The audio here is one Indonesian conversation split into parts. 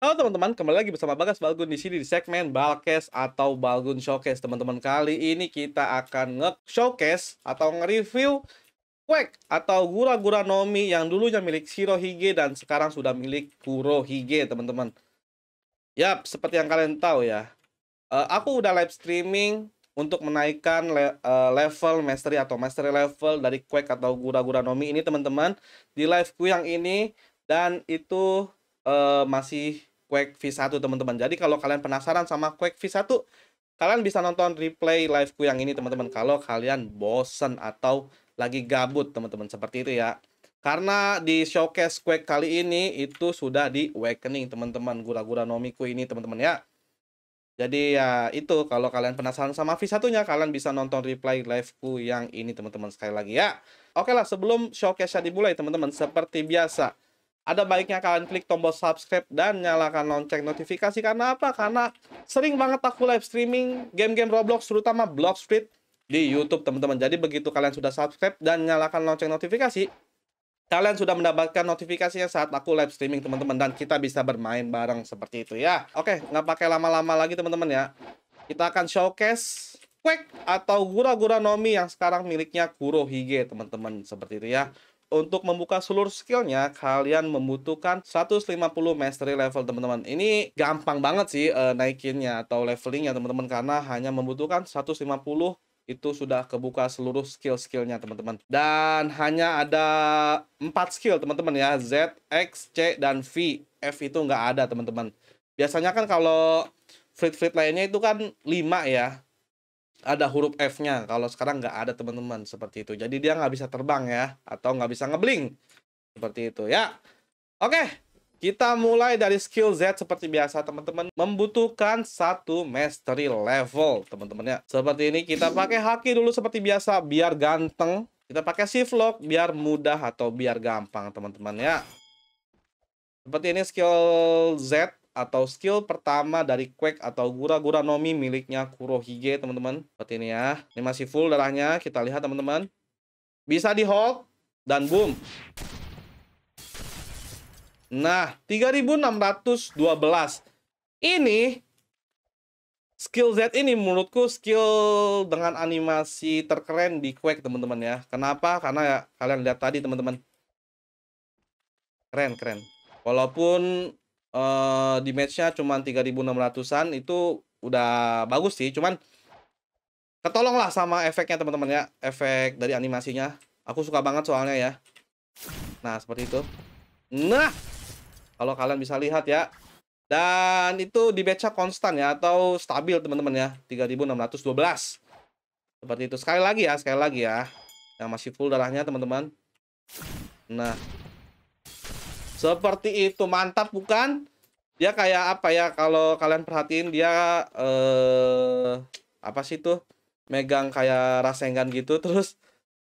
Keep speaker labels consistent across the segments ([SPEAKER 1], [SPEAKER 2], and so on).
[SPEAKER 1] Halo teman-teman, kembali lagi bersama Bagas Balgun di sini di segmen Balkes atau Balgun Showcase. Teman-teman, kali ini kita akan nge-showcase atau nge-review Quack atau Gura-Gura Nomi yang dulunya milik Shirohige dan sekarang sudah milik Kurohige, teman-teman. Yap, seperti yang kalian tahu ya. Eh, aku udah live streaming untuk menaikkan le uh, level mastery atau mastery level dari Quack atau Gura-Gura Nomi ini, teman-teman. Di live liveku yang ini dan itu uh, masih Quake V1 teman-teman. Jadi kalau kalian penasaran sama Quake V1, kalian bisa nonton replay liveku yang ini teman-teman. Kalau kalian bosen atau lagi gabut teman-teman seperti itu ya. Karena di showcase Quake kali ini itu sudah di Awakening teman-teman. Gura-gura nomiku ini teman-teman ya. Jadi ya itu kalau kalian penasaran sama V1-nya kalian bisa nonton replay liveku yang ini teman-teman sekali lagi ya. Oke lah sebelum showcase-nya dimulai teman-teman seperti biasa ada baiknya kalian klik tombol subscribe dan nyalakan lonceng notifikasi karena apa? Karena sering banget aku live streaming game-game Roblox terutama Block Street di YouTube teman-teman. Jadi begitu kalian sudah subscribe dan nyalakan lonceng notifikasi, kalian sudah mendapatkan notifikasinya saat aku live streaming teman-teman dan kita bisa bermain bareng seperti itu ya oke nggak pakai lama-lama lagi teman-teman ya kita akan showcase Quake atau Gura-Gura Nomi yang sekarang miliknya Kurohige teman-teman seperti itu ya untuk membuka seluruh skillnya kalian membutuhkan 150 mastery level teman-teman ini gampang banget sih uh, naikinnya atau levelingnya teman-teman karena hanya membutuhkan 150 itu sudah kebuka seluruh skill-skillnya teman-teman dan hanya ada empat skill teman-teman ya Z, X, C, dan V F itu nggak ada teman-teman biasanya kan kalau fleet-fleet lainnya itu kan 5 ya ada huruf F-nya. Kalau sekarang nggak ada teman-teman seperti itu. Jadi dia nggak bisa terbang ya atau nggak bisa ngebling seperti itu ya. Oke, kita mulai dari skill Z seperti biasa teman-teman membutuhkan satu mastery level teman-teman ya. Seperti ini kita pakai haki dulu seperti biasa biar ganteng. Kita pakai shift lock biar mudah atau biar gampang teman-teman ya. Seperti ini skill Z atau skill pertama dari Quake atau Gura-Gura Nomi miliknya Kurohige, teman-teman. Seperti ini ya. Ini masih full darahnya. Kita lihat, teman-teman. Bisa di hold dan boom. Nah, 3612. Ini skill Z ini menurutku skill dengan animasi terkeren di Quake, teman-teman ya. Kenapa? Karena ya, kalian lihat tadi, teman-teman. Keren, keren. Walaupun uh, di matchnya cuman 3600-an itu udah bagus sih cuman ketolong lah sama efeknya teman-teman ya efek dari animasinya aku suka banget soalnya ya nah seperti itu nah kalau kalian bisa lihat ya dan itu di batchnya konstan ya atau stabil teman-teman ya 3612 seperti itu sekali lagi ya sekali lagi ya yang masih full darahnya teman-teman nah seperti itu, mantap bukan? Dia kayak apa ya kalau kalian perhatiin dia eh apa sih tuh? Megang kayak rasengan gitu terus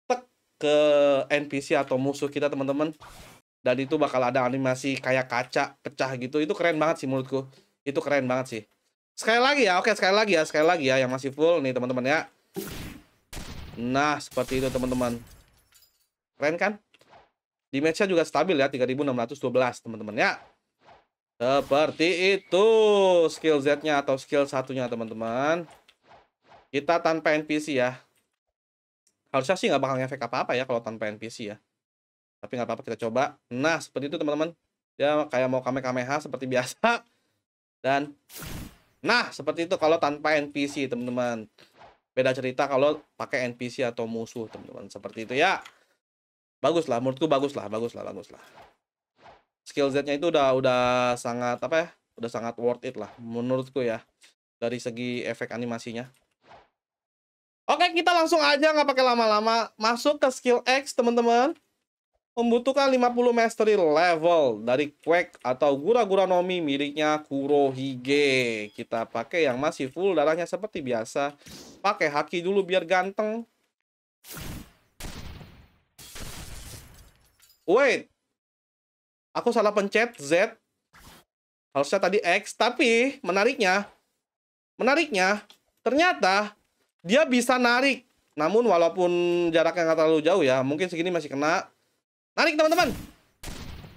[SPEAKER 1] tek ke NPC atau musuh kita, teman-teman. Dan itu bakal ada animasi kayak kaca pecah gitu. Itu keren banget sih mulutku. Itu keren banget sih. Sekali lagi ya, oke sekali lagi ya, sekali lagi ya yang masih full nih teman-teman ya. Nah, seperti itu teman-teman. Keren kan? Di matchnya juga stabil ya, 3612 teman-teman ya. Seperti itu skill Z-nya atau skill satunya teman-teman. Kita tanpa NPC ya. Harusnya sih nggak bakal ngefek apa-apa ya kalau tanpa NPC ya. Tapi nggak apa-apa kita coba. Nah seperti itu teman-teman. Ya kayak mau kame-kameha seperti biasa. Dan nah seperti itu kalau tanpa NPC teman-teman. Beda cerita kalau pakai NPC atau musuh teman-teman. Seperti itu ya bagus lah menurutku bagus lah bagus lah bagus lah skill Z-nya itu udah udah sangat apa ya udah sangat worth it lah menurutku ya dari segi efek animasinya oke kita langsung aja nggak pakai lama-lama masuk ke skill X teman-teman membutuhkan 50 mastery level dari Quake atau Gura-Gura Nomi miliknya Kurohige. Kita pakai yang masih full darahnya seperti biasa. Pakai haki dulu biar ganteng. Wait. Aku salah pencet Z. Harusnya tadi X, tapi menariknya menariknya ternyata dia bisa narik. Namun walaupun jaraknya nggak terlalu jauh ya, mungkin segini masih kena. Narik teman-teman.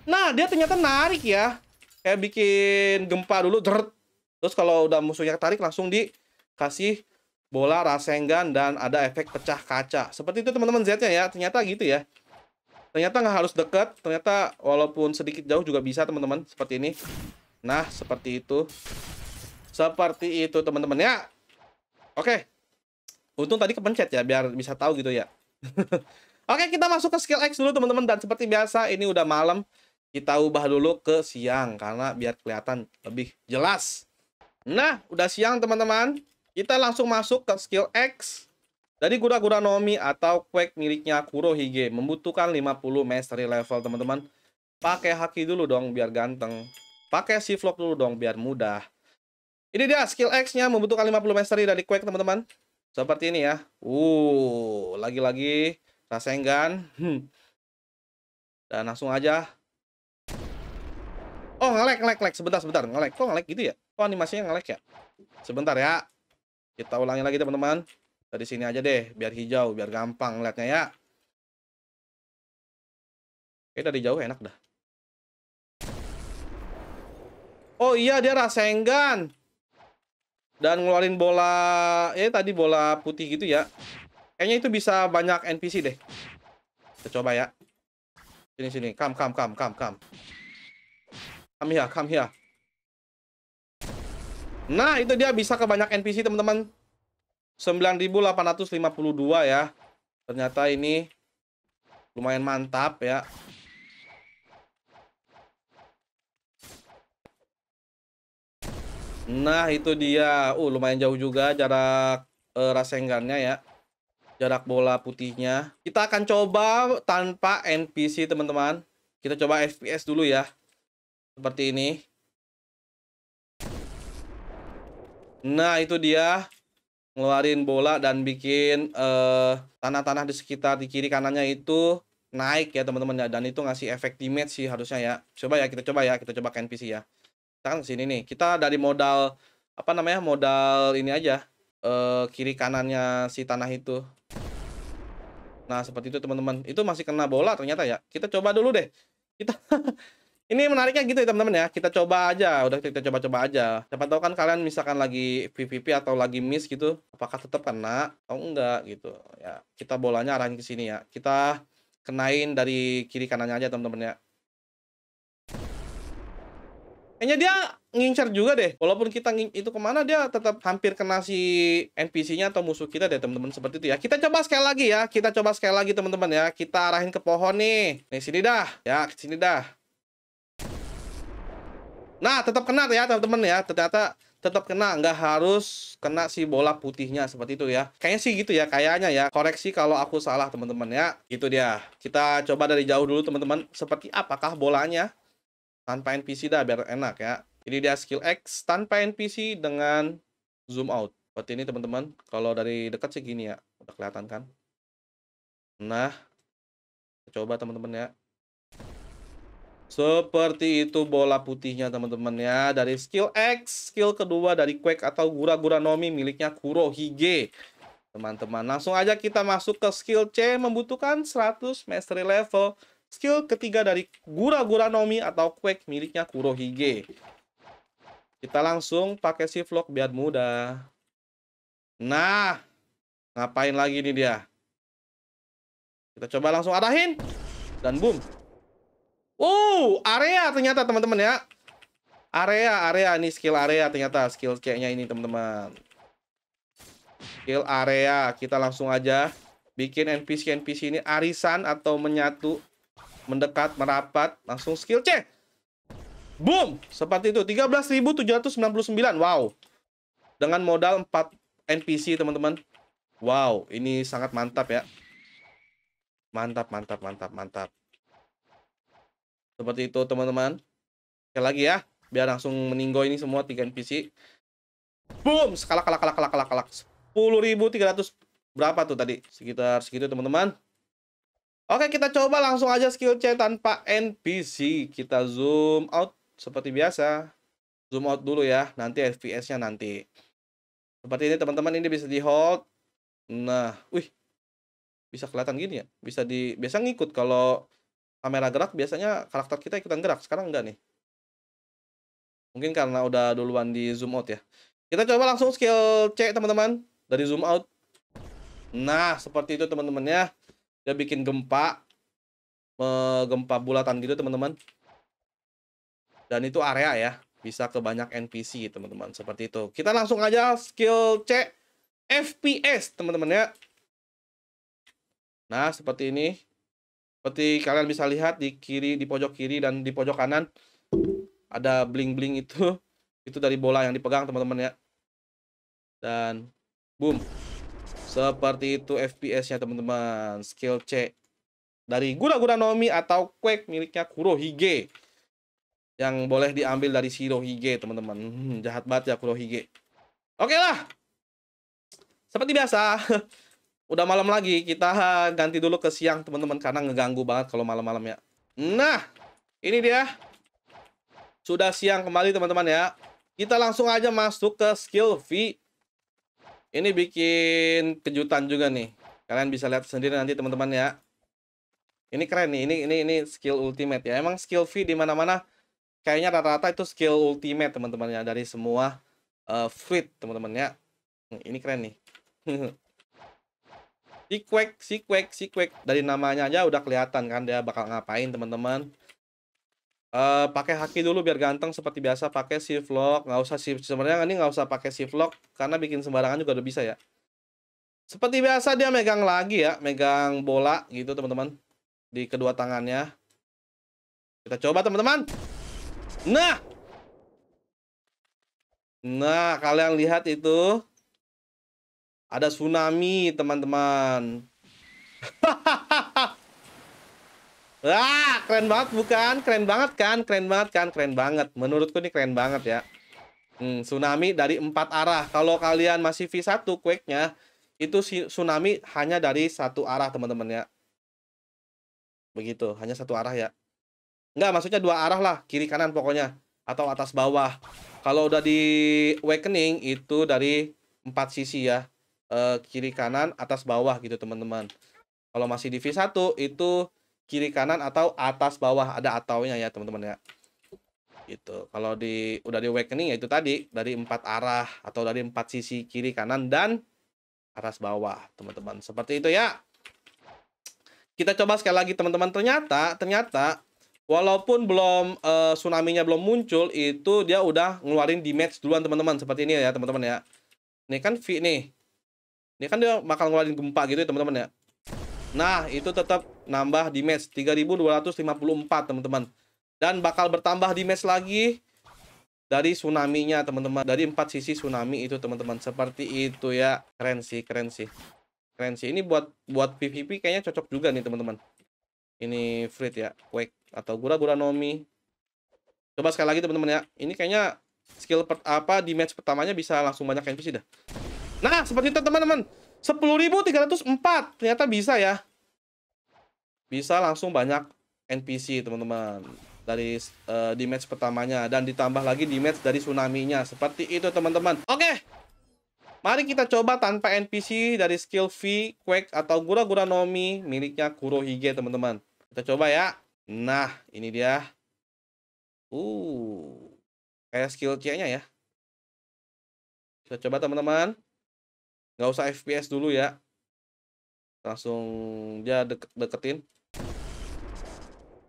[SPEAKER 1] Nah, dia ternyata narik ya. Kayak bikin gempa dulu, Terus kalau udah musuhnya tarik langsung dikasih bola rasengan dan ada efek pecah kaca. Seperti itu teman-teman Z-nya ya. Ternyata gitu ya. Ternyata nggak harus deket, ternyata walaupun sedikit jauh juga bisa teman-teman seperti ini. Nah, seperti itu. Seperti itu teman-teman ya. Oke. Untung tadi kepencet ya biar bisa tahu gitu ya. Oke, kita masuk ke skill X dulu teman-teman dan seperti biasa ini udah malam. Kita ubah dulu ke siang karena biar kelihatan lebih jelas. Nah, udah siang teman-teman. Kita langsung masuk ke skill X jadi kura-kura Nomi atau Quake miliknya Kurohige membutuhkan 50 mastery level, teman-teman. Pakai haki dulu dong biar ganteng. Pakai Siflock dulu dong biar mudah. Ini dia skill X-nya membutuhkan 50 mastery dari Quake, teman-teman. Seperti ini ya. Uh, lagi-lagi Rasengan. Hmm. Dan langsung aja. Oh, ngelek, ngelek, ngelek. Sebentar, sebentar. Ngelek. Kok ngelek gitu ya? Kok animasinya ngelek ya? Sebentar ya. Kita ulangi lagi, teman-teman dari sini aja deh biar hijau biar gampang lihatnya ya oke dari jauh enak dah oh iya dia rasengan dan ngeluarin bola ya tadi bola putih gitu ya kayaknya itu bisa banyak NPC deh kita coba ya sini sini kam kam kam kam kam kam here ya, kam here ya. nah itu dia bisa ke banyak NPC teman-teman 9852 ya. Ternyata ini lumayan mantap ya. Nah, itu dia. Uh, lumayan jauh juga jarak uh, rasengannya ya. Jarak bola putihnya. Kita akan coba tanpa NPC, teman-teman. Kita coba FPS dulu ya. Seperti ini. Nah, itu dia ngeluarin bola dan bikin eh, tanah-tanah uh, di sekitar di kiri kanannya itu naik ya teman-teman ya dan itu ngasih efek damage sih harusnya ya coba ya kita coba ya kita coba ke NPC ya kita kan sini nih kita dari modal apa namanya modal ini aja uh, kiri kanannya si tanah itu nah seperti itu teman-teman itu masih kena bola ternyata ya kita coba dulu deh kita ini menariknya gitu ya teman-teman ya kita coba aja udah kita coba-coba aja siapa tahu kan kalian misalkan lagi PVP atau lagi miss gitu apakah tetap kena atau enggak gitu ya kita bolanya arahin ke sini ya kita kenain dari kiri kanannya aja teman-teman ya kayaknya dia ngincer juga deh walaupun kita itu kemana dia tetap hampir kena si NPC-nya atau musuh kita deh teman-teman seperti itu ya kita coba sekali lagi ya kita coba sekali lagi teman-teman ya kita arahin ke pohon nih nih sini dah ya sini dah Nah, tetap kena ya teman-teman ya. Ternyata tetap kena nggak harus kena si bola putihnya seperti itu ya kayaknya sih gitu ya kayaknya ya koreksi kalau aku salah teman-teman ya itu dia kita coba dari jauh dulu teman-teman seperti apakah bolanya tanpa NPC dah biar enak ya ini dia skill X tanpa NPC dengan zoom out seperti ini teman-teman kalau dari dekat sih gini ya udah kelihatan kan nah coba teman-teman ya seperti itu bola putihnya teman-teman ya. Dari skill X, skill kedua dari Quake atau Gura-Gura Nomi miliknya Kurohige. Teman-teman, langsung aja kita masuk ke skill C membutuhkan 100 mastery level. Skill ketiga dari Gura-Gura Nomi atau Quake miliknya Kurohige. Kita langsung pakai si vlog biar mudah. Nah, ngapain lagi nih dia? Kita coba langsung arahin. Dan boom, Oh area ternyata teman-teman ya. Area, area ini skill area ternyata skill kayaknya ini teman-teman. Skill area, kita langsung aja bikin NPC NPC ini arisan atau menyatu, mendekat, merapat, langsung skill C. Boom, seperti itu 13.799. Wow. Dengan modal 4 NPC, teman-teman. Wow, ini sangat mantap ya. Mantap, mantap, mantap, mantap seperti itu teman-teman sekali lagi ya biar langsung meninggo ini semua tiga NPC boom skala kala kala Sepuluh ribu tiga 10.300 berapa tuh tadi sekitar segitu teman-teman Oke kita coba langsung aja skill C tanpa NPC kita zoom out seperti biasa zoom out dulu ya nanti FPS nya nanti seperti ini teman-teman ini bisa di hold nah wih bisa kelihatan gini ya bisa di biasa ngikut kalau kamera gerak biasanya karakter kita ikutan gerak sekarang enggak nih mungkin karena udah duluan di zoom out ya kita coba langsung skill C teman-teman dari zoom out nah seperti itu teman-teman ya dia bikin gempa gempa bulatan gitu teman-teman dan itu area ya bisa ke banyak NPC teman-teman seperti itu kita langsung aja skill C FPS teman-teman ya nah seperti ini seperti kalian bisa lihat di kiri, di pojok kiri dan di pojok kanan ada bling-bling itu. Itu dari bola yang dipegang teman-teman ya. Dan boom. Seperti itu FPS-nya teman-teman. Skill C dari Gura-Gura Nomi atau Quake miliknya Kurohige yang boleh diambil dari Shirohige teman-teman hmm, jahat banget ya Kurohige oke okay lah seperti biasa udah malam lagi kita ganti dulu ke siang teman-teman karena ngeganggu banget kalau malam-malam ya nah ini dia sudah siang kembali teman-teman ya kita langsung aja masuk ke skill V ini bikin kejutan juga nih kalian bisa lihat sendiri nanti teman-teman ya ini keren nih ini ini ini skill ultimate ya emang skill V di mana-mana kayaknya rata-rata itu skill ultimate teman-teman ya dari semua uh, fleet teman-teman ya ini keren nih Si si Sequake, si Sequake. Dari namanya aja udah kelihatan kan dia bakal ngapain, teman-teman. Uh, pakai haki dulu biar ganteng seperti biasa pakai si vlog. nggak usah si sebenarnya ini nggak usah pakai si vlog karena bikin sembarangan juga udah bisa ya seperti biasa dia megang lagi ya megang bola gitu teman-teman di kedua tangannya kita coba teman-teman nah nah kalian lihat itu ada tsunami, teman-teman. Wah, keren banget bukan? Keren banget kan? Keren banget kan? Keren banget. Menurutku ini keren banget ya. Hmm, tsunami dari empat arah. Kalau kalian masih V1 quake-nya, itu tsunami hanya dari satu arah, teman-teman ya. Begitu, hanya satu arah ya. Enggak, maksudnya dua arah lah, kiri kanan pokoknya atau atas bawah. Kalau udah di awakening itu dari empat sisi ya uh, kiri kanan atas bawah gitu teman-teman kalau masih di V1 itu kiri kanan atau atas bawah ada ataunya ya teman-teman ya gitu kalau di udah di awakening ya itu tadi dari empat arah atau dari empat sisi kiri kanan dan atas bawah teman-teman seperti itu ya kita coba sekali lagi teman-teman ternyata ternyata walaupun belum e, tsunami-nya belum muncul itu dia udah ngeluarin di match duluan teman-teman seperti ini ya teman-teman ya ini kan V nih ini kan dia bakal ngeluarin gempa gitu ya teman-teman ya. Nah, itu tetap nambah di match 3254 teman-teman. Dan bakal bertambah di match lagi dari tsunami-nya teman-teman. Dari empat sisi tsunami itu teman-teman. Seperti itu ya. Keren sih, keren sih. Keren sih. Ini buat buat PVP kayaknya cocok juga nih teman-teman. Ini Frit ya, Quake atau Gura-Gura Nomi. Coba sekali lagi teman-teman ya. Ini kayaknya skill apa di match pertamanya bisa langsung banyak NPC dah. Nah, seperti itu teman-teman. 10.304. Ternyata bisa ya. Bisa langsung banyak NPC, teman-teman. Dari uh, di match pertamanya dan ditambah lagi di match dari tsunami-nya. Seperti itu, teman-teman. Oke. Mari kita coba tanpa NPC dari skill V, Quake atau Gura-Gura Nomi miliknya Kurohige, teman-teman. Kita coba ya. Nah, ini dia. Uh. Kayak skill C-nya ya. Kita coba, teman-teman nggak usah FPS dulu ya langsung dia dek deketin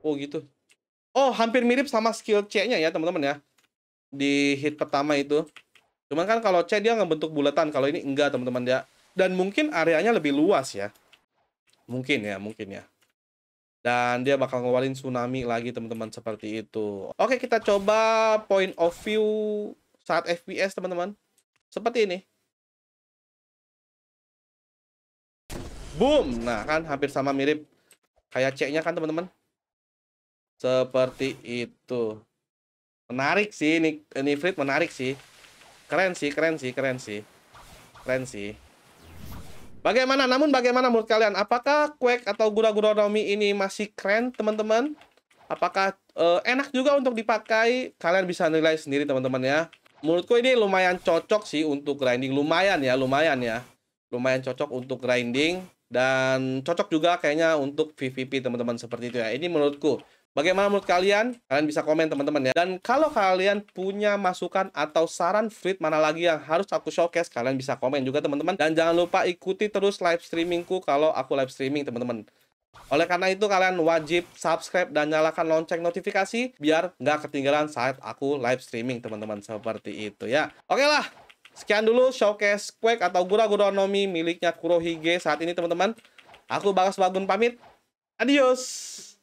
[SPEAKER 1] oh gitu oh hampir mirip sama skill C-nya ya teman-teman ya di hit pertama itu cuman kan kalau C dia ngebentuk bulatan kalau ini enggak teman-teman ya dan mungkin areanya lebih luas ya mungkin ya mungkin ya dan dia bakal ngeluarin tsunami lagi teman-teman seperti itu oke kita coba point of view saat FPS teman-teman seperti ini Boom. Nah, kan hampir sama mirip kayak ceknya kan, teman-teman. Seperti itu. Menarik sih ini ini Frit menarik sih. Keren sih, keren sih, keren sih. Keren sih. Bagaimana? Namun bagaimana menurut kalian? Apakah Quake atau Gura-Gura romi ini masih keren, teman-teman? Apakah uh, enak juga untuk dipakai? Kalian bisa nilai sendiri, teman-teman ya. Menurutku ini lumayan cocok sih untuk grinding. Lumayan ya, lumayan ya. Lumayan cocok untuk grinding dan cocok juga kayaknya untuk VVP teman-teman seperti itu ya. Ini menurutku. Bagaimana menurut kalian? Kalian bisa komen teman-teman ya. Dan kalau kalian punya masukan atau saran fleet mana lagi yang harus aku showcase, kalian bisa komen juga teman-teman. Dan jangan lupa ikuti terus live streamingku kalau aku live streaming teman-teman. Oleh karena itu kalian wajib subscribe dan nyalakan lonceng notifikasi biar nggak ketinggalan saat aku live streaming teman-teman seperti itu ya. Oke lah, Sekian dulu showcase Quake atau Gura-Gura Nomi miliknya Kurohige saat ini teman-teman. Aku Bagas Bagun pamit. Adios!